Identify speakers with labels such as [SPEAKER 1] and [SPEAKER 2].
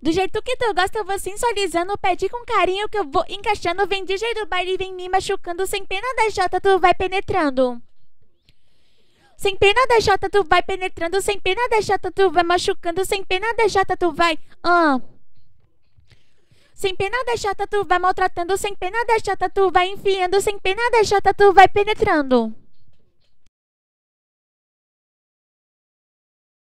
[SPEAKER 1] Do jeito que tu gosta, eu vou sensualizando pedi com carinho que eu vou encaixando. Vem DJ do baile, vem me machucando. Sem pena da Jota, tu vai penetrando. Sem pena da Jota, tu vai penetrando. Sem pena da Jota, tu vai machucando. Sem pena da Jota, tu vai. Ah. Sem pena da Jota, tu vai maltratando. Sem pena da Jota, tu vai enfiando. Sem pena da Jota, tu vai penetrando.